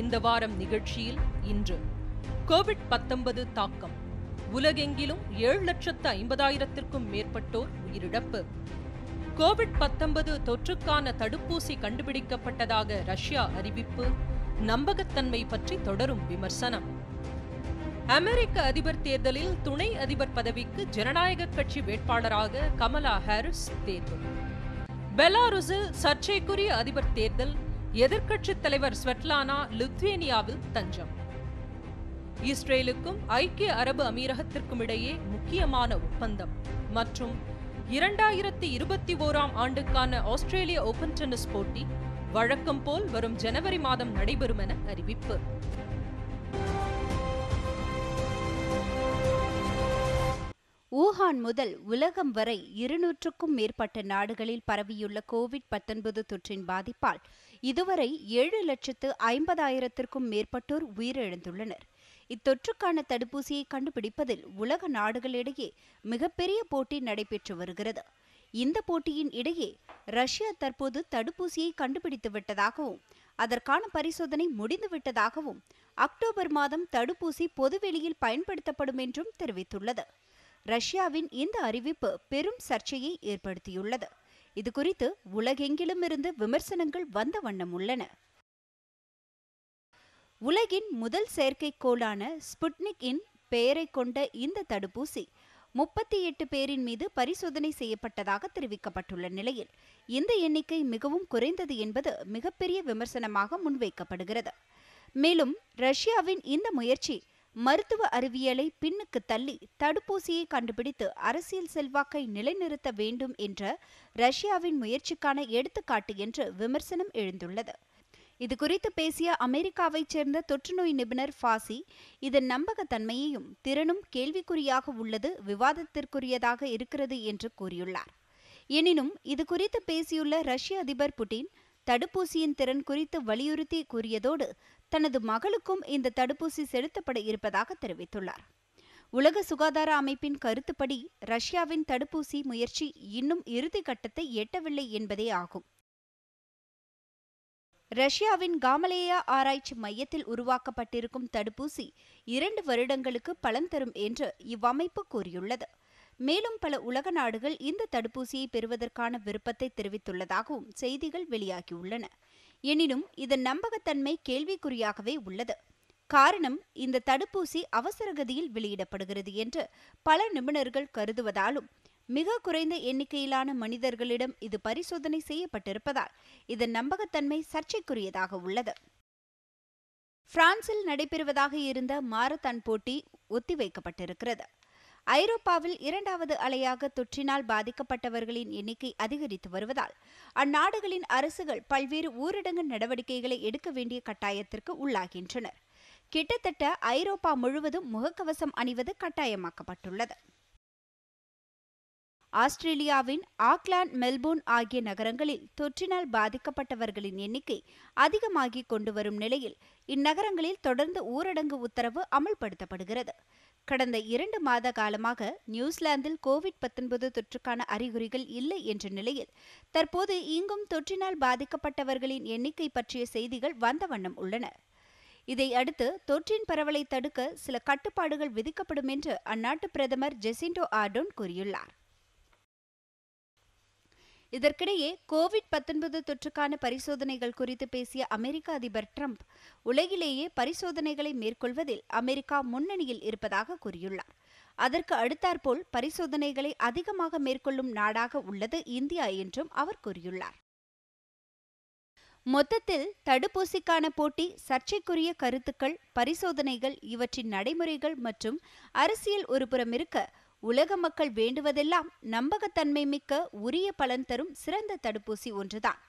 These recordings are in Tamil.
இந்த வாரம் நிகழ்ச்சியில் இன்று கோவிட் பத்தொன்பது தாக்கம் உலகெங்கிலும் ஏழு லட்சத்து ஐம்பதாயிரத்திற்கும் மேற்பட்டோர் உயிரிழப்பு கோவிட் பத்தொன்பது தொற்றுக்கான தடுப்பூசி கண்டுபிடிக்கப்பட்டதாக ரஷ்யா அறிவிப்பு நம்பகத்தன்மை பற்றி தொடரும் விமர்சனம் அமெரிக்க அதிபர் தேர்தலில் துணை அதிபர் பதவிக்கு ஜனநாயக கட்சி வேட்பாளராக கமலா ஹாரிஸ் தேர்வு பெலாருஸில் சர்ச்சைக்குரிய அதிபர் தேர்தல் எதிர்க்கட்சித் தலைவர் ஸ்வெட்லானா லித்வேனியாவில் தஞ்சம் இஸ்ரேலுக்கும் ஐக்கிய அரபு அமீரகத்திற்கும் இடையே முக்கியமான ஒப்பந்தம் மற்றும் இரண்டாயிரத்தி இருபத்தி ஓராம் ஆண்டுக்கான ஆஸ்திரேலிய ஓபன் டென்னிஸ் போட்டி வழக்கம் போல் வரும் ஜனவரி மாதம் நடைபெறும் என அறிவிப்பு ஊகான் முதல் உலகம் வரை இருநூற்றுக்கும் மேற்பட்ட நாடுகளில் பரவியுள்ள கோவிட் தொற்றின் பாதிப்பால் இதுவரை ஏழு லட்சத்து ஐம்பதாயிரத்திற்கும் மேற்பட்டோர் உயிரிழந்துள்ளனர் இத்தொற்றுக்கான தடுப்பூசியை கண்டுபிடிப்பதில் உலக நாடுகளிடையே மிகப்பெரிய போட்டி நடைபெற்று வருகிறது இந்த போட்டியின் இடையே ரஷ்யா தற்போது தடுப்பூசியை கண்டுபிடித்து விட்டதாகவும் அதற்கான பரிசோதனை முடிந்துவிட்டதாகவும் அக்டோபர் மாதம் தடுப்பூசி பொதுவெளியில் பயன்படுத்தப்படும் என்றும் தெரிவித்துள்ளது ரஷ்யாவின் இந்த அறிவிப்பு பெரும் சர்ச்சையை ஏற்படுத்தியுள்ளது இது குறித்து உலகெங்கிலும் இருந்து விமர்சனங்கள் வந்த வண்ணம் உள்ளன உலகின் முதல் செயற்கைக்கோளான ஸ்புட்னிக் இன் பெயரை கொண்ட இந்த தடுப்பூசி முப்பத்தி எட்டு பேரின் மீது பரிசோதனை செய்யப்பட்டதாக தெரிவிக்கப்பட்டுள்ள நிலையில் இந்த எண்ணிக்கை மிகவும் குறைந்தது என்பது மிகப்பெரிய விமர்சனமாக முன்வைக்கப்படுகிறது மேலும் ரஷ்யாவின் இந்த முயற்சி மருத்துவ அறிவியலை பின்னுக்கு தள்ளி தடுப்பூசியை கண்டுபிடித்து அரசியல் செல்வாக்கை நிலைநிறுத்த வேண்டும் என்ற ரஷ்யாவின் முயற்சிக்கான எடுத்துக்காட்டு என்று விமர்சனம் எழுந்துள்ளது இது குறித்து பேசிய அமெரிக்காவைச் சேர்ந்த தொற்றுநோய் நிபுணர் ஃபாசி இதன் நம்பகத்தன்மையையும் திறனும் கேள்விக்குறியாக உள்ளது விவாதத்திற்குரியதாக இருக்கிறது என்று கூறியுள்ளார் எனினும் இது குறித்து பேசியுள்ள ரஷ்ய அதிபர் புட்டின் தடுப்பூசியின் திறன் குறித்து வலியுறுத்தி கூறியதோடு தனது மகளுக்கும் இந்த தடுப்பூசி செலுத்தப்பட இருப்பதாக தெரிவித்துள்ளார் உலக சுகாதார அமைப்பின் கருத்துப்படி ரஷ்யாவின் தடுப்பூசி முயற்சி இன்னும் இறுதி கட்டத்தை எட்டவில்லை என்பதே ஆகும் ரஷ்யாவின் காமலேயா ஆராய்ச்சி மையத்தில் உருவாக்கப்பட்டிருக்கும் தடுப்பூசி இரண்டு வருடங்களுக்கு பலன் தரும் என்று இவ்வமைப்பு கூறியுள்ளது மேலும் பல உலக நாடுகள் இந்த தடுப்பூசியை பெறுவதற்கான விருப்பத்தை தெரிவித்துள்ளதாகவும் செய்திகள் வெளியாகியுள்ளன எனினும் இதன் நம்பகத்தன்மை கேள்விக்குறியாகவே உள்ளது காரணம் இந்த தடுப்பூசி அவசரகதியில் வெளியிடப்படுகிறது என்று பல நிபுணர்கள் கருதுவதாலும் மிக குறைந்த எண்ணிக்கையிலான மனிதர்களிடம் இது பரிசோதனை செய்யப்பட்டிருப்பதால் இதன் நம்பகத்தன்மை சர்ச்சைக்குரியதாக உள்ளது பிரான்சில் நடைபெறுவதாக இருந்த மாரத்தான் போட்டி ஒத்திவைக்கப்பட்டிருக்கிறது ஐரோப்பாவில் இரண்டாவது அலையாக தொற்றினால் பாதிக்கப்பட்டவர்களின் எண்ணிக்கை அதிகரித்து வருவதால் அந்நாடுகளின் அரசுகள் பல்வேறு ஊரடங்கு நடவடிக்கைகளை எடுக்க வேண்டிய கட்டாயத்திற்கு உள்ளாகின்றனர் கிட்டத்தட்ட ஐரோப்பா முழுவதும் முகக்கவசம் அணிவது கட்டாயமாக்கப்பட்டுள்ளது ஆஸ்திரேலியாவின் ஆக்லாந்து மெல்போர்ன் ஆகிய நகரங்களில் தொற்றினால் பாதிக்கப்பட்டவர்களின் எண்ணிக்கை அதிகமாகிக் கொண்டு வரும் நிலையில் இந்நகரங்களில் தொடர்ந்து ஊரடங்கு உத்தரவு அமல்படுத்தப்படுகிறது கடந்த இரண்டு மாத காலமாக நியூசிலாந்தில் கோவிட் பத்தொன்பது தொற்றுக்கான அறிகுறிகள் இல்லை என்ற நிலையில் தற்போது இங்கும் தொற்றினால் பாதிக்கப்பட்டவர்களின் எண்ணிக்கை பற்றிய செய்திகள் வந்த வண்ணம் உள்ளன இதை அடுத்து தொற்றின் பரவலை தடுக்க சில கட்டுப்பாடுகள் விதிக்கப்படும் என்று அந்நாட்டு பிரதமர் ஜெசிண்டோ ஆர்டோன் கூறியுள்ளார் இதற்கிடையே கோவிட் பத்தொன்பது தொற்றுக்கான பரிசோதனைகள் குறித்து பேசிய அமெரிக்க அதிபர் டிரம்ப் உலகிலேயே பரிசோதனைகளை மேற்கொள்வதில் அமெரிக்கா முன்னணியில் இருப்பதாக கூறியுள்ளார் அதற்கு அடுத்தாற்போல் பரிசோதனைகளை அதிகமாக மேற்கொள்ளும் நாடாக உள்ளது இந்தியா என்றும் அவர் கூறியுள்ளார் மொத்தத்தில் தடுப்பூசிக்கான போட்டி சர்ச்சைக்குரிய கருத்துக்கள் பரிசோதனைகள் இவற்றின் நடைமுறைகள் மற்றும் அரசியல் ஒருபுறம் இருக்க உலக மக்கள் வேண்டுவதெல்லாம் நம்பகத்தன்மை மிக்க உரிய பலன் தரும் சிறந்த தடுப்பூசி ஒன்றுதான்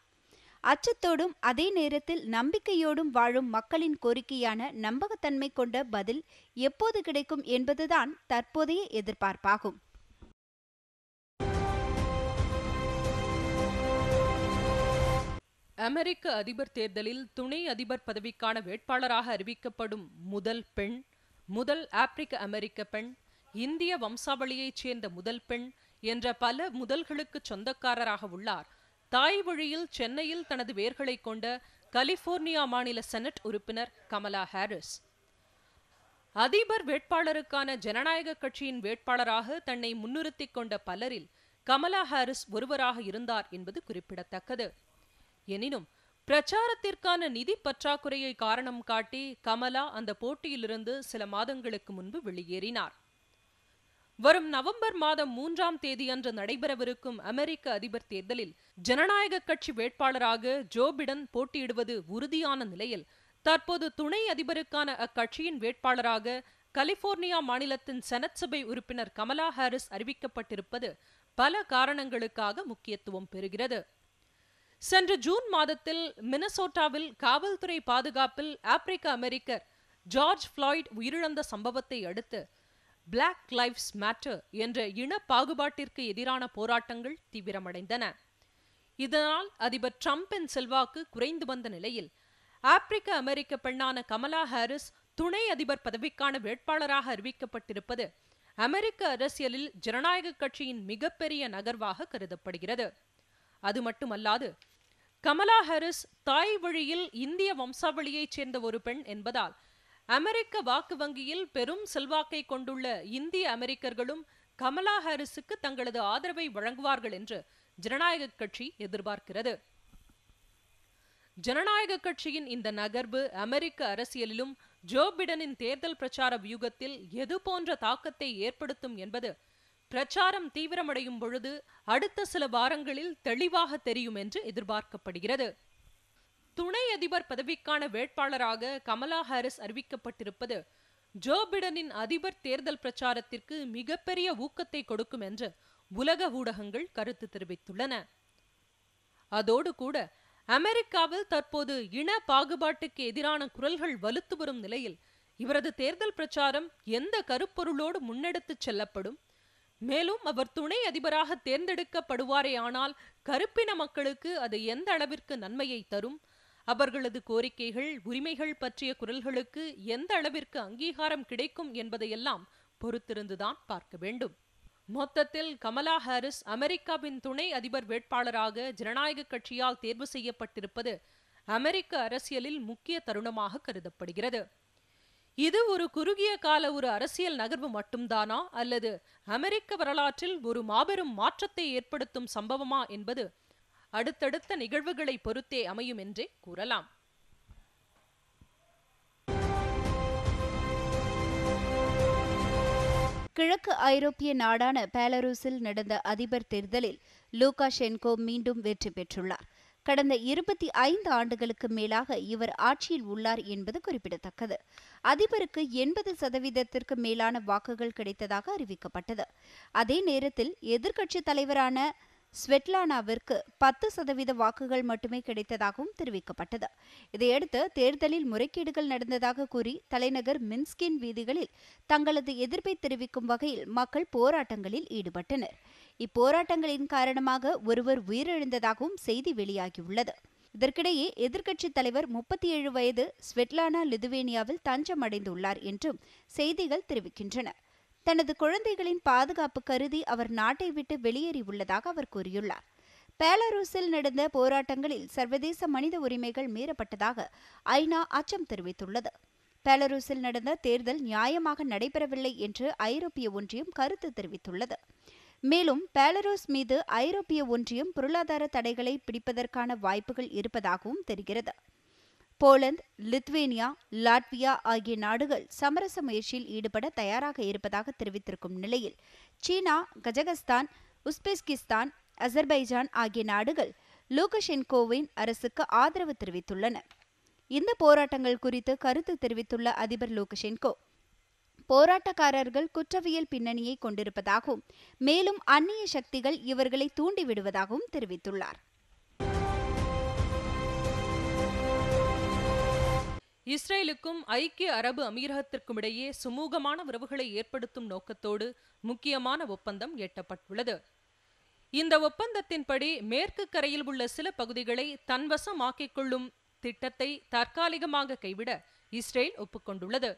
அச்சத்தோடும் அதே நேரத்தில் நம்பிக்கையோடும் வாழும் மக்களின் கோரிக்கையான நம்பகத்தன்மை கொண்ட பதில் எப்போது கிடைக்கும் என்பதுதான் தற்போதைய எதிர்பார்ப்பாகும் அமெரிக்க அதிபர் தேர்தலில் துணை அதிபர் பதவிக்கான வேட்பாளராக அறிவிக்கப்படும் முதல் பெண் முதல் ஆப்பிரிக்க அமெரிக்க பெண் இந்திய வம்சாவளியைச் சேர்ந்த முதல் பெண் என்ற பல முதல்களுக்கு சொந்தக்காரராக உள்ளார் தாய் வழியில் சென்னையில் தனது வேர்களை கொண்ட கலிபோர்னியா மாநில செனட் உறுப்பினர் கமலா ஹாரிஸ் அதிபர் வேட்பாளருக்கான ஜனநாயக கட்சியின் வேட்பாளராக தன்னை முன்னிறுத்தி கொண்ட பலரில் கமலா ஹாரிஸ் ஒருவராக இருந்தார் என்பது குறிப்பிடத்தக்கது எனினும் பிரச்சாரத்திற்கான நிதி பற்றாக்குறையை காரணம் காட்டி கமலா அந்த போட்டியிலிருந்து சில மாதங்களுக்கு முன்பு வெளியேறினார் வரும் நவம்பர் மாதம் மூன்றாம் தேதியன்று நடைபெறவிருக்கும் அமெரிக்க அதிபர் தேர்தலில் ஜனநாயக கட்சி வேட்பாளராக ஜோ பிடன் போட்டியிடுவது உறுதியான நிலையில் தற்போது துணை அதிபருக்கான அக்கட்சியின் வேட்பாளராக கலிபோர்னியா மாநிலத்தின் செனட் சபை உறுப்பினர் கமலா ஹாரிஸ் அறிவிக்கப்பட்டிருப்பது பல காரணங்களுக்காக முக்கியத்துவம் பெறுகிறது சென்ற ஜூன் மாதத்தில் மினசோட்டாவில் காவல்துறை பாதுகாப்பில் ஆப்பிரிக்க அமெரிக்கர் ஜார்ஜ் ஃபிளாய்ட் உயிரிழந்த சம்பவத்தை அடுத்து பிளாக் லைஃப்ஸ் மேட்டர் என்ற இன பாகுபாட்டிற்கு எதிரான போராட்டங்கள் தீவிரமடைந்தன இதனால் அதிபர் டிரம்பின் செல்வாக்கு குறைந்து வந்த நிலையில் ஆப்பிரிக்க அமெரிக்க பெண்ணான கமலா ஹாரிஸ் துணை அதிபர் பதவிக்கான வேட்பாளராக அறிவிக்கப்பட்டிருப்பது அமெரிக்க அரசியலில் ஜனநாயக கட்சியின் மிகப்பெரிய நகர்வாக கருதப்படுகிறது அது மட்டுமல்லாது கமலா ஹாரிஸ் தாய் வழியில் இந்திய வம்சாவளியைச் சேர்ந்த ஒரு பெண் என்பதால் அமெரிக்க வாக்கு வங்கியில் பெரும் செல்வாக்கை கொண்டுள்ள இந்திய அமெரிக்கர்களும் கமலா ஹாரிஸுக்கு தங்களது ஆதரவை வழங்குவார்கள் என்று ஜனநாயக கட்சி எதிர்பார்க்கிறது ஜனநாயக கட்சியின் இந்த நகர்வு அமெரிக்க அரசியலிலும் ஜோ பிடனின் தேர்தல் பிரச்சார வியூகத்தில் எது போன்ற தாக்கத்தை ஏற்படுத்தும் என்பது பிரச்சாரம் தீவிரமடையும் பொழுது அடுத்த சில வாரங்களில் தெளிவாக தெரியும் என்று எதிர்பார்க்கப்படுகிறது துணை அதிபர் பதவிக்கான வேட்பாளராக கமலா ஹாரிஸ் அறிவிக்கப்பட்டிருப்பது ஜோ பிடனின் அதிபர் தேர்தல் பிரச்சாரத்திற்கு மிகப்பெரிய ஊக்கத்தை கொடுக்கும் என்று உலக ஊடகங்கள் கருத்து தெரிவித்துள்ளன அதோடு கூட அமெரிக்காவில் தற்போது இன பாகுபாட்டுக்கு எதிரான குரல்கள் வலுத்து வரும் நிலையில் இவரது தேர்தல் பிரச்சாரம் எந்த கருப்பொருளோடு முன்னெடுத்துச் செல்லப்படும் மேலும் அவர் துணை அதிபராக தேர்ந்தெடுக்கப்படுவாரே ஆனால் கருப்பின மக்களுக்கு அது எந்த அளவிற்கு நன்மையை தரும் அவர்களது கோரிக்கைகள் உரிமைகள் பற்றிய குரல்களுக்கு எந்த அளவிற்கு அங்கீகாரம் கிடைக்கும் என்பதையெல்லாம் பொறுத்திருந்துதான் பார்க்க வேண்டும் மொத்தத்தில் கமலா ஹாரிஸ் அமெரிக்காவின் துணை அதிபர் வேட்பாளராக ஜனநாயக கட்சியால் தேர்வு செய்யப்பட்டிருப்பது அமெரிக்க அரசியலில் முக்கிய தருணமாக கருதப்படுகிறது இது ஒரு குறுகிய கால ஒரு அரசியல் நகர்வு மட்டும்தானா அல்லது அமெரிக்க வரலாற்றில் ஒரு மாபெரும் மாற்றத்தை ஏற்படுத்தும் சம்பவமா என்பது அடுத்தடுத்த நிகழ்வுகளை பொறுத்தே அமையும் என்றே கூறலாம் கிழக்கு ஐரோப்பிய நாடான பேலரூஸில் நடந்த அதிபர் தேர்தலில் லூகாஷென்கோ மீண்டும் வெற்றி பெற்றுள்ளார் கடந்த இருபத்தி ஐந்து ஆண்டுகளுக்கு மேலாக இவர் ஆட்சியில் உள்ளார் என்பது குறிப்பிடத்தக்கது அதிபருக்கு எண்பது சதவீதத்திற்கு மேலான வாக்குகள் கிடைத்ததாக அறிவிக்கப்பட்டது அதே நேரத்தில் எதிர்க்கட்சித் தலைவரான ஸ்வெட்லானாவிற்கு பத்து சதவீத வாக்குகள் மட்டுமே கிடைத்ததாகவும் தெரிவிக்கப்பட்டது இதையடுத்து தேர்தலில் முறைகேடுகள் நடந்ததாக கூறி தலைநகர் மின்ஸ்கின் வீதிகளில் தங்களது எதிர்ப்பை தெரிவிக்கும் வகையில் மக்கள் போராட்டங்களில் ஈடுபட்டனர் இப்போராட்டங்களின் காரணமாக ஒருவர் உயிரிழந்ததாகவும் செய்தி வெளியாகியுள்ளது இதற்கிடையே எதிர்க்கட்சித் தலைவர் முப்பத்தி ஏழு வயது ஸ்வெட்லானா லிதுவேனியாவில் தஞ்சமடைந்துள்ளார் என்றும் செய்திகள் தெரிவிக்கின்றன தனது குழந்தைகளின் பாதுகாப்பு கருதி அவர் நாட்டை விட்டு வெளியேறி உள்ளதாக அவர் கூறியுள்ளார் பேலரூஸில் நடந்த போராட்டங்களில் சர்வதேச மனித உரிமைகள் மீறப்பட்டதாக ஐநா அச்சம் தெரிவித்துள்ளது பேலரூஸில் நடந்த தேர்தல் நியாயமாக நடைபெறவில்லை என்று ஐரோப்பிய ஒன்றியம் கருத்து தெரிவித்துள்ளது மேலும் பேலரூஸ் மீது ஐரோப்பிய ஒன்றியம் பொருளாதார தடைகளை பிடிப்பதற்கான வாய்ப்புகள் இருப்பதாகவும் தெரிகிறது போலந்து லித்வேனியா லாட்வியா ஆகிய நாடுகள் சமரச முயற்சியில் ஈடுபட தயாராக இருப்பதாக தெரிவித்திருக்கும் நிலையில் சீனா கஜகஸ்தான் உஸ்பெஸ்கிஸ்தான் அசர்பைஜான் ஆகிய நாடுகள் லூகஷென்கோவின் அரசுக்கு ஆதரவு தெரிவித்துள்ளன இந்த போராட்டங்கள் குறித்து கருத்து தெரிவித்துள்ள அதிபர் லூகஷென்கோ போராட்டக்காரர்கள் குற்றவியல் பின்னணியை கொண்டிருப்பதாகவும் மேலும் அந்நிய சக்திகள் இவர்களை தூண்டிவிடுவதாகவும் தெரிவித்துள்ளார் இஸ்ரேலுக்கும் ஐக்கிய அரபு அமீரகத்திற்கும் இடையே சுமூகமான உறவுகளை ஏற்படுத்தும் நோக்கத்தோடு முக்கியமான ஒப்பந்தம் எட்டப்பட்டுள்ளது இந்த ஒப்பந்தத்தின்படி மேற்கு கரையில் உள்ள சில பகுதிகளை தன்வசமாக்கிக் கொள்ளும் திட்டத்தை தற்காலிகமாக கைவிட இஸ்ரேல் ஒப்புக்கொண்டுள்ளது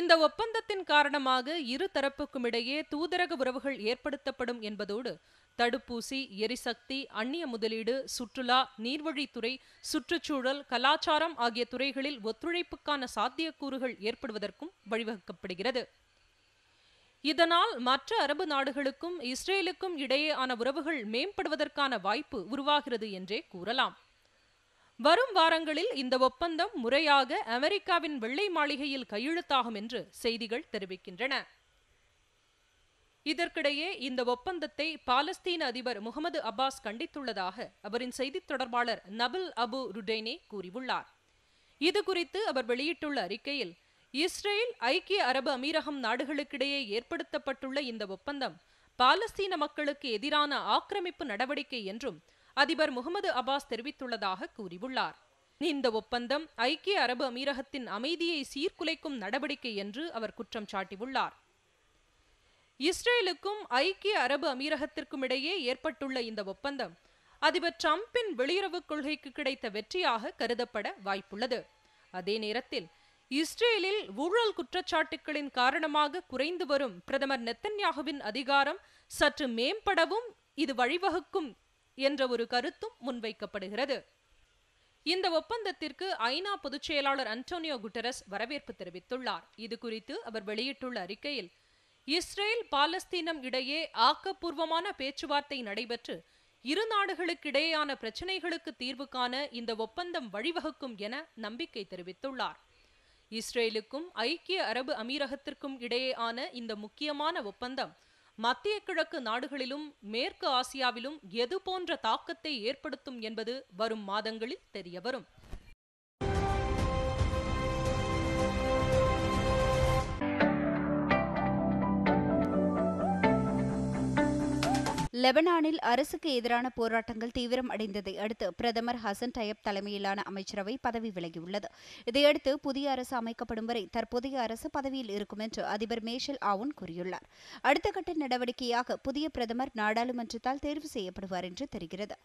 இந்த ஒப்பந்தத்தின் காரணமாக இரு தரப்புக்கும் இடையே தூதரக உறவுகள் ஏற்படுத்தப்படும் என்பதோடு தடுப்பூசி எரிசக்தி அந்நிய முதலீடு சுற்றுலா நீர்வழித்துறை சுற்றுச்சூழல் கலாச்சாரம் ஆகிய துறைகளில் ஒத்துழைப்புக்கான சாத்தியக்கூறுகள் ஏற்படுவதற்கும் வழிவகுக்கப்படுகிறது இதனால் மற்ற அரபு நாடுகளுக்கும் இஸ்ரேலுக்கும் இடையேயான உறவுகள் மேம்படுவதற்கான வாய்ப்பு உருவாகிறது என்றே கூறலாம் வரும் வாரங்களில் இந்த ஒப்பந்தம் முறையாக அமெரிக்காவின் வெள்ளை மாளிகையில் கையெழுத்தாகும் என்று செய்திகள் தெரிவிக்கின்றன இதற்கிடையே இந்த ஒப்பந்தத்தை பாலஸ்தீன அதிபர் முகமது அப்பாஸ் கண்டித்துள்ளதாக அவரின் செய்தித் தொடர்பாளர் நபில் அபு ருடேனே கூறியுள்ளார் இது குறித்து அவர் வெளியிட்டுள்ள அறிக்கையில் இஸ்ரேல் ஐக்கிய அரபு அமீரகம் நாடுகளுக்கிடையே ஏற்படுத்தப்பட்டுள்ள இந்த ஒப்பந்தம் பாலஸ்தீன மக்களுக்கு எதிரான ஆக்கிரமிப்பு நடவடிக்கை என்றும் அதிபர் முகமது அப்பாஸ் தெரிவித்துள்ளதாக கூறியுள்ளார் இந்த ஒப்பந்தம் ஐக்கிய அரபு அமீரகத்தின் அமைதியை சீர்குலைக்கும் நடவடிக்கை என்று அவர் குற்றம் சாட்டியுள்ளார் இஸ்ரேலுக்கும் ஐக்கிய அரபு அமீரகத்திற்கும் இடையே ஏற்பட்டுள்ள இந்த ஒப்பந்தம் அதிபர் டிரம்பின் வெளியுறவு கொள்கைக்கு கிடைத்த வெற்றியாக கருதப்பட வாய்ப்புள்ளது அதே நேரத்தில் இஸ்ரேலில் ஊழல் குற்றச்சாட்டுகளின் காரணமாக குறைந்து வரும் பிரதமர் நெத்தன்யாகுவின் அதிகாரம் சற்று மேம்படவும் இது வழிவகுக்கும் என்ற ஒரு கருத்தும் முன்வைக்கப்படுகிறது இந்த ஒப்பந்தத்திற்கு ஐநா பொதுச் செயலாளர் அன்டோனியோ குட்டரஸ் வரவேற்பு தெரிவித்துள்ளார் இது குறித்து அவர் வெளியிட்டுள்ள அறிக்கையில் இஸ்ரேல் பாலஸ்தீனம் இடையே ஆக்கப்பூர்வமான பேச்சுவார்த்தை நடைபெற்று இரு இடையேயான பிரச்சினைகளுக்கு தீர்வு காண இந்த ஒப்பந்தம் வழிவகுக்கும் என நம்பிக்கை தெரிவித்துள்ளார் இஸ்ரேலுக்கும் ஐக்கிய அரபு அமீரகத்திற்கும் இடையேயான இந்த முக்கியமான ஒப்பந்தம் மத்திய கிழக்கு நாடுகளிலும் மேற்கு ஆசியாவிலும் எது போன்ற தாக்கத்தை ஏற்படுத்தும் என்பது வரும் மாதங்களில் தெரியவரும் லெபனானில் அரசுக்கு எதிரான போராட்டங்கள் தீவிரம் அடைந்ததை அடுத்து பிரதமர் ஹசன் டயப் தலைமையிலான அமைச்சரவை பதவி விலகியுள்ளது இதையடுத்து புதிய அரசு அமைக்கப்படும் வரை தற்போதைய அரசு பதவியில் இருக்கும் என்று அதிபர் மேஷல் ஆவுன் கூறியுள்ளார் அடுத்த கட்ட நடவடிக்கையாக புதிய பிரதமர் நாடாளுமன்றத்தால் தேர்வு செய்யப்படுவார் என்று தெரிகிறது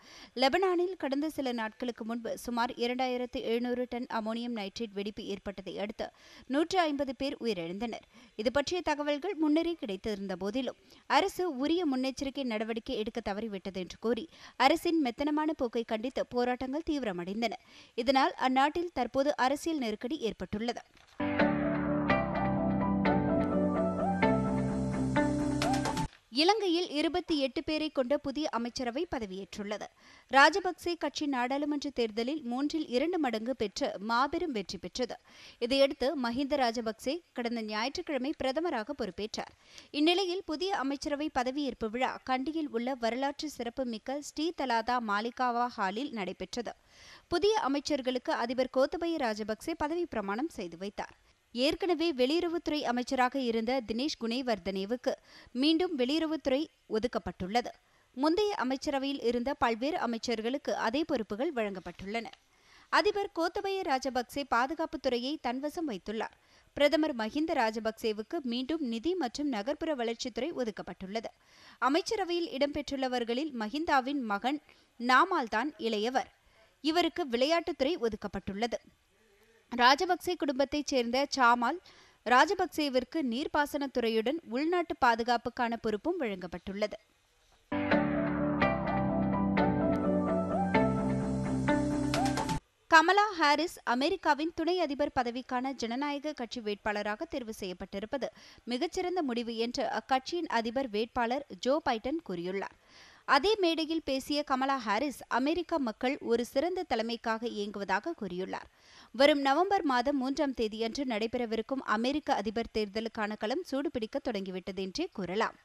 லெபனானில் கடந்த சில நாட்களுக்கு முன்பு சுமார் இரண்டாயிரத்து எழுநூறு டன் அமோனியம் நைட்ரேட் வெடிப்பு ஏற்பட்டதை அடுத்து நூற்று ஐம்பது பேர் உயிரிழந்தனர் இது பற்றிய தகவல்கள் முன்னரே கிடைத்திருந்த போதிலும் அரசு உரிய முன்னெச்சரிக்கை நடவடிக்கை நடவடிக்கை எடுக்க தவறிவிட்டது என்று கூறி அரசின் மெத்தனமான போக்கை கண்டித்து போராட்டங்கள் தீவிரமடைந்தன இதனால் அந்நாட்டில் தற்போது அரசியல் நெருக்கடி ஏற்பட்டுள்ளது இலங்கையில் இருபத்தி எட்டு பேரை கொண்ட புதிய அமைச்சரவை பதவியேற்றுள்ளது ராஜபக்சே கட்சி நாடாளுமன்ற தேர்தலில் மூன்றில் இரண்டு மடங்கு பெற்று மாபெரும் வெற்றி பெற்றது இதையடுத்து மஹிந்த ராஜபக்சே கடந்த ஞாயிற்றுக்கிழமை பிரதமராக பொறுப்பேற்றார் இந்நிலையில் புதிய அமைச்சரவை பதவியேற்பு விழா கண்டியில் உள்ள வரலாற்று சிறப்புமிக்க ஸ்ரீ தலாதா மாலிகாவா ஹாலில் நடைபெற்றது புதிய அமைச்சர்களுக்கு அதிபர் கோத்தபய ராஜபக்சே பதவி பிரமாணம் செய்து வைத்தார் ஏற்கனவே வெளியுறவுத்துறை அமைச்சராக இருந்த தினேஷ் குணேவர்தனேவுக்கு மீண்டும் வெளியுறவுத்துறை ஒதுக்கப்பட்டுள்ளது முந்தைய அமைச்சரவையில் இருந்த பல்வேறு அமைச்சர்களுக்கு அதே பொறுப்புகள் வழங்கப்பட்டுள்ளன அதிபர் கோத்தபய ராஜபக்சே பாதுகாப்புத்துறையை தன்வசம் வைத்துள்ளார் பிரதமர் மஹிந்த ராஜபக்சேவுக்கு மீண்டும் நிதி மற்றும் நகர்ப்புற வளர்ச்சித்துறை ஒதுக்கப்பட்டுள்ளது அமைச்சரவையில் இடம்பெற்றுள்ளவர்களில் மஹிந்தாவின் மகன் நாமால்தான் இளையவர் இவருக்கு விளையாட்டுத்துறை ஒதுக்கப்பட்டுள்ளது ராஜபக்சே குடும்பத்தைச் சேர்ந்த சாமால் ராஜபக்சேவிற்கு நீர்ப்பாசனத்துறையுடன் உள்நாட்டு பாதுகாப்புக்கான பொறுப்பும் வழங்கப்பட்டுள்ளது கமலா ஹாரிஸ் அமெரிக்காவின் துணை அதிபர் பதவிக்கான ஜனநாயக கட்சி வேட்பாளராக தேர்வு செய்யப்பட்டிருப்பது மிகச்சிறந்த முடிவு என்று அக்கட்சியின் அதிபர் வேட்பாளர் ஜோ பைடன் கூறியுள்ளார் அதே மேடையில் பேசிய கமலா ஹாரிஸ் அமெரிக்க மக்கள் ஒரு சிறந்த தலைமைக்காக இயங்குவதாக கூறியுள்ளார் வரும் நவம்பர் மாதம் மூன்றாம் தேதியன்று நடைபெறவிருக்கும் அமெரிக்க அதிபர் தேர்தலுக்கான களம் சூடுபிடிக்க தொடங்கிவிட்டது என்றே கூறலாம்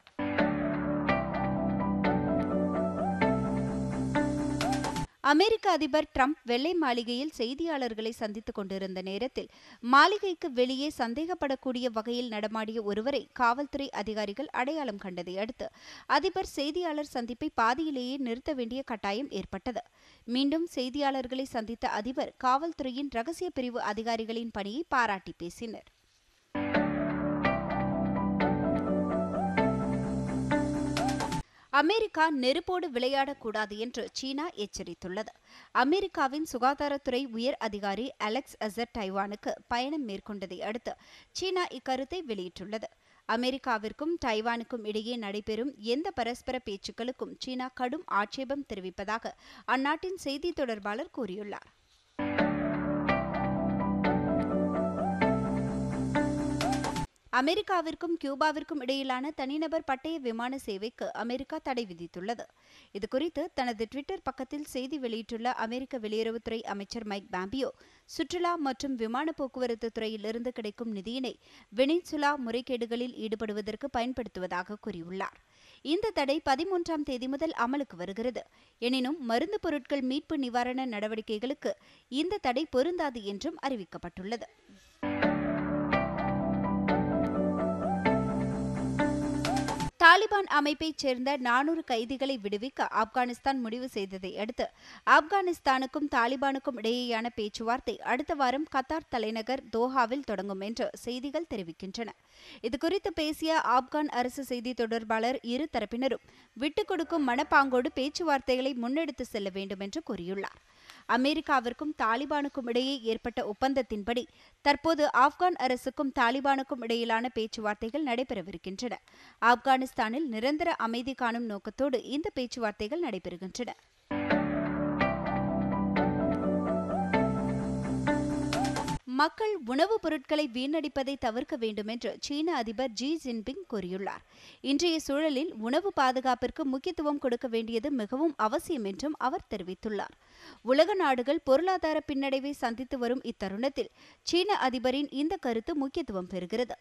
அமெரிக்க அதிபர் ட்ரம்ப் வெள்ளை மாளிகையில் செய்தியாளர்களை சந்தித்துக் கொண்டிருந்த நேரத்தில் மாளிகைக்கு வெளியே சந்தேகப்படக்கூடிய வகையில் நடமாடிய ஒருவரை காவல்துறை அதிகாரிகள் அடையாளம் கண்டதை அடுத்து அதிபர் செய்தியாளர் சந்திப்பை பாதியிலேயே நிறுத்த வேண்டிய கட்டாயம் ஏற்பட்டது மீண்டும் செய்தியாளர்களை சந்தித்த அதிபர் காவல்துறையின் ரகசிய பிரிவு அதிகாரிகளின் பணியை பாராட்டி பேசினர் அமெரிக்கா நெருப்போடு விளையாடக்கூடாது என்று சீனா எச்சரித்துள்ளது அமெரிக்காவின் சுகாதாரத்துறை உயர் அதிகாரி அலெக்ஸ் அசர் டைவானுக்கு பயணம் மேற்கொண்டதை அடுத்து சீனா இக்கருத்தை வெளியிட்டுள்ளது அமெரிக்காவிற்கும் டைவானுக்கும் இடையே நடைபெறும் எந்த பரஸ்பர பேச்சுக்களுக்கும் சீனா கடும் ஆட்சேபம் தெரிவிப்பதாக அந்நாட்டின் செய்தி தொடர்பாளர் கூறியுள்ளார் அமெரிக்காவிற்கும் கியூபாவிற்கும் இடையிலான தனிநபர் பட்டய விமான சேவைக்கு அமெரிக்கா தடை விதித்துள்ளது இதுகுறித்து தனது ட்விட்டர் பக்கத்தில் செய்தி வெளியிட்டுள்ள அமெரிக்க வெளியுறவுத்துறை அமைச்சர் மைக் பாம்பியோ சுற்றுலா மற்றும் விமான போக்குவரத்து துறையிலிருந்து கிடைக்கும் நிதியினை வெனிசுலா முறைகேடுகளில் ஈடுபடுவதற்கு பயன்படுத்துவதாக கூறியுள்ளார் இந்த தடை பதிமூன்றாம் தேதி முதல் அமலுக்கு வருகிறது எனினும் மருந்து பொருட்கள் மீட்பு நிவாரண நடவடிக்கைகளுக்கு இந்த தடை பொருந்தாது என்றும் அறிவிக்கப்பட்டுள்ளது தாலிபான் அமைப்பைச் சேர்ந்த நானூறு கைதிகளை விடுவிக்க ஆப்கானிஸ்தான் முடிவு செய்ததை அடுத்து ஆப்கானிஸ்தானுக்கும் தாலிபானுக்கும் இடையேயான பேச்சுவார்த்தை அடுத்த வாரம் கத்தார் தலைநகர் தோஹாவில் தொடங்கும் என்று செய்திகள் தெரிவிக்கின்றன இதுகுறித்து பேசிய ஆப்கான் அரசு செய்தி தொடர்பாளர் இரு தரப்பினரும் விட்டுக் கொடுக்கும் மனப்பாங்கோடு பேச்சுவார்த்தைகளை முன்னெடுத்து செல்ல வேண்டும் என்று கூறியுள்ளார் அமெரிக்காவிற்கும் தாலிபானுக்கும் இடையே ஏற்பட்ட ஒப்பந்தத்தின்படி தற்போது ஆப்கான் அரசுக்கும் தாலிபானுக்கும் இடையிலான பேச்சுவார்த்தைகள் நடைபெறவிருக்கின்றன ஆப்கானிஸ்தானில் நிரந்தர அமைதி காணும் நோக்கத்தோடு இந்த பேச்சுவார்த்தைகள் நடைபெறுகின்றன மக்கள் உணவுப் பொருட்களை வீணடிப்பதை தவிர்க்க வேண்டும் என்று சீன அதிபர் ஜி ஜின்பிங் கூறியுள்ளார் இன்றைய சூழலில் உணவு பாதுகாப்பிற்கு முக்கியத்துவம் கொடுக்க வேண்டியது மிகவும் அவசியம் என்றும் அவர் தெரிவித்துள்ளார் உலக நாடுகள் பொருளாதார பின்னடைவை சந்தித்து வரும் இத்தருணத்தில் சீன அதிபரின் இந்த கருத்து முக்கியத்துவம் பெறுகிறது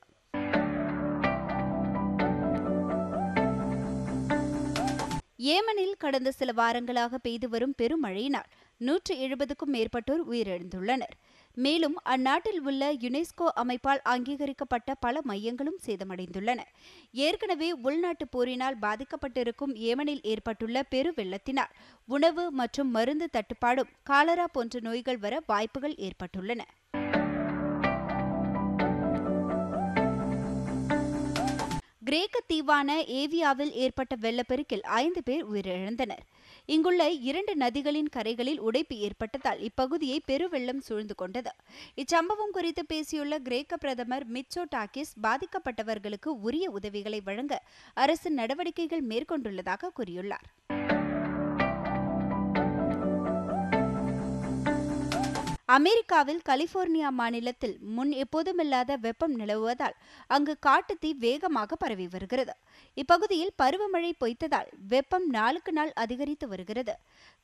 ஏமனில் கடந்த சில வாரங்களாக பெய்து வரும் பெருமழையினால் நூற்று எழுபதுக்கும் மேற்பட்டோர் உயிரிழந்துள்ளனர் மேலும் அந்நாட்டில் உள்ள யுனெஸ்கோ அமைப்பால் அங்கீகரிக்கப்பட்ட பல மையங்களும் சேதமடைந்துள்ளன ஏற்கனவே உள்நாட்டு போரினால் பாதிக்கப்பட்டிருக்கும் ஏமனில் ஏற்பட்டுள்ள பெரு வெள்ளத்தினால் உணவு மற்றும் மருந்து தட்டுப்பாடும் காலரா போன்ற நோய்கள் வர வாய்ப்புகள் ஏற்பட்டுள்ளன கிரேக்க தீவான ஏவியாவில் ஏற்பட்ட வெள்ளப்பெருக்கில் ஐந்து பேர் உயிரிழந்தனர் இங்குள்ள இரண்டு நதிகளின் கரைகளில் உடைப்பு ஏற்பட்டதால் இப்பகுதியை பெருவெள்ளம் சூழ்ந்து கொண்டது இச்சம்பவம் குறித்து பேசியுள்ள கிரேக்க பிரதமர் மிச்சோ டாக்கிஸ் பாதிக்கப்பட்டவர்களுக்கு உரிய உதவிகளை வழங்க அரசு நடவடிக்கைகள் மேற்கொண்டுள்ளதாக கூறியுள்ளார் அமெரிக்காவில் கலிபோர்னியா மாநிலத்தில் முன் எப்போதுமில்லாத வெப்பம் நிலவுவதால் அங்கு காட்டுத்தீ வேகமாக பரவி வருகிறது இப்பகுதியில் பருவமழை பொய்த்ததால் வெப்பம் நாளுக்கு நாள் அதிகரித்து வருகிறது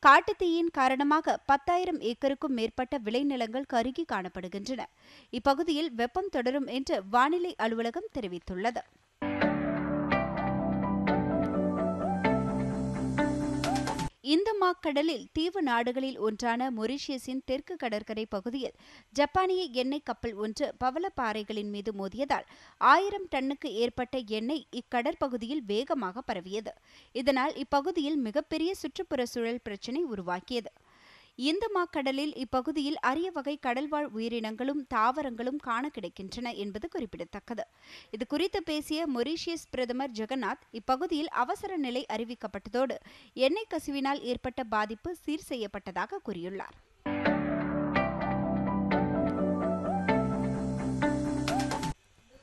காட்டுத்தீயின் காரணமாக பத்தாயிரம் ஏக்கருக்கும் மேற்பட்ட விளைநிலங்கள் கருகி காணப்படுகின்றன இப்பகுதியில் வெப்பம் தொடரும் என்று வானிலை அலுவலகம் தெரிவித்துள்ளது இந்த மாக்கடலில் தீவு நாடுகளில் ஒன்றான மொரிஷியஸின் தெற்கு கடற்கரை பகுதியில் ஜப்பானிய எண்ணெய் கப்பல் ஒன்று பவளப்பாறைகளின் மீது மோதியதால் ஆயிரம் டன்னுக்கு ஏற்பட்ட எண்ணெய் இக்கடற்பகுதியில் வேகமாக பரவியது இதனால் இப்பகுதியில் மிகப்பெரிய சுற்றுப்புற சூழல் பிரச்சினை உருவாக்கியது இந்து கடலில் இப்பகுதியில் அரிய வகை கடல்வாழ் உயிரினங்களும் தாவரங்களும் காண கிடைக்கின்றன என்பது குறிப்பிடத்தக்கது இது குறித்து பேசிய மொரீஷியஸ் பிரதமர் ஜெகநாத் இப்பகுதியில் அவசர நிலை அறிவிக்கப்பட்டதோடு எண்ணெய் கசிவினால் ஏற்பட்ட பாதிப்பு சீர் செய்யப்பட்டதாக கூறியுள்ளார்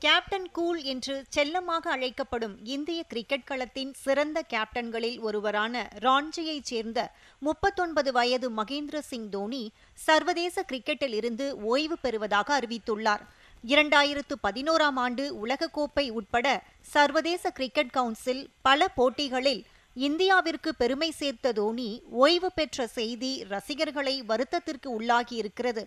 கேப்டன் கூல் என்று செல்லமாக அழைக்கப்படும் இந்திய கிரிக்கெட் களத்தின் சிறந்த கேப்டன்களில் ஒருவரான ராஞ்சியைச் சேர்ந்த முப்பத்தொன்பது வயது மகேந்திர சிங் தோனி சர்வதேச கிரிக்கெட்டில் இருந்து ஓய்வு பெறுவதாக அறிவித்துள்ளார் இரண்டாயிரத்து பதினோராம் ஆண்டு உலகக்கோப்பை உட்பட சர்வதேச கிரிக்கெட் கவுன்சில் பல போட்டிகளில் இந்தியாவிற்கு பெருமை சேர்த்த தோனி ஓய்வு பெற்ற செய்தி ரசிகர்களை வருத்தத்திற்கு உள்ளாகியிருக்கிறது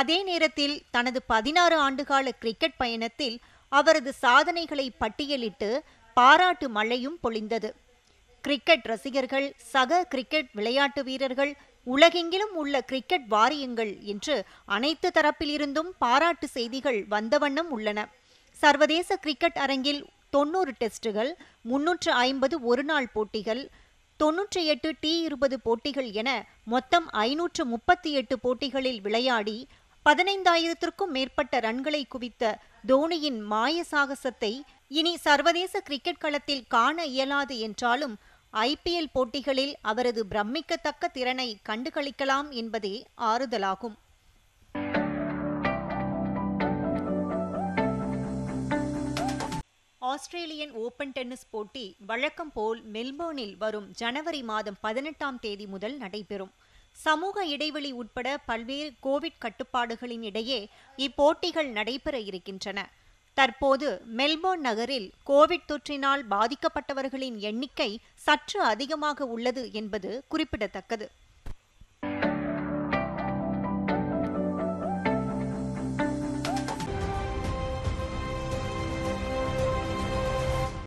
அதே நேரத்தில் தனது பதினாறு ஆண்டுகால கிரிக்கெட் பயணத்தில் அவரது சாதனைகளை பட்டியலிட்டு பாராட்டு மழையும் பொழிந்தது கிரிக்கெட் ரசிகர்கள் சக கிரிக்கெட் விளையாட்டு வீரர்கள் உலகெங்கிலும் உள்ள கிரிக்கெட் வாரியங்கள் என்று அனைத்து தரப்பிலிருந்தும் பாராட்டு செய்திகள் வந்த வண்ணம் உள்ளன சர்வதேச கிரிக்கெட் அரங்கில் தொன்னூறு டெஸ்டுகள் முன்னூற்று ஐம்பது ஒருநாள் போட்டிகள் தொன்னூற்றி எட்டு டி இருபது போட்டிகள் என மொத்தம் ஐநூற்று முப்பத்தி எட்டு போட்டிகளில் விளையாடி பதினைந்தாயிரத்திற்கும் மேற்பட்ட ரன்களை குவித்த தோனியின் மாய சாகசத்தை இனி சர்வதேச கிரிக்கெட் களத்தில் காண இயலாது என்றாலும் ஐபிஎல் போட்டிகளில் அவரது பிரமிக்கத்தக்க திறனை கண்டுகளிக்கலாம் என்பதே ஆறுதலாகும் ஆஸ்திரேலியன் ஓபன் டென்னிஸ் போட்டி வழக்கம் போல் மெல்போர்னில் வரும் ஜனவரி மாதம் பதினெட்டாம் தேதி முதல் நடைபெறும் சமூக இடைவெளி உட்பட பல்வேறு கோவிட் கட்டுப்பாடுகளின் இடையே இப்போட்டிகள் நடைபெற இருக்கின்றன தற்போது மெல்போர்ன் நகரில் கோவிட் தொற்றினால் பாதிக்கப்பட்டவர்களின் எண்ணிக்கை சற்று அதிகமாக உள்ளது என்பது குறிப்பிடத்தக்கது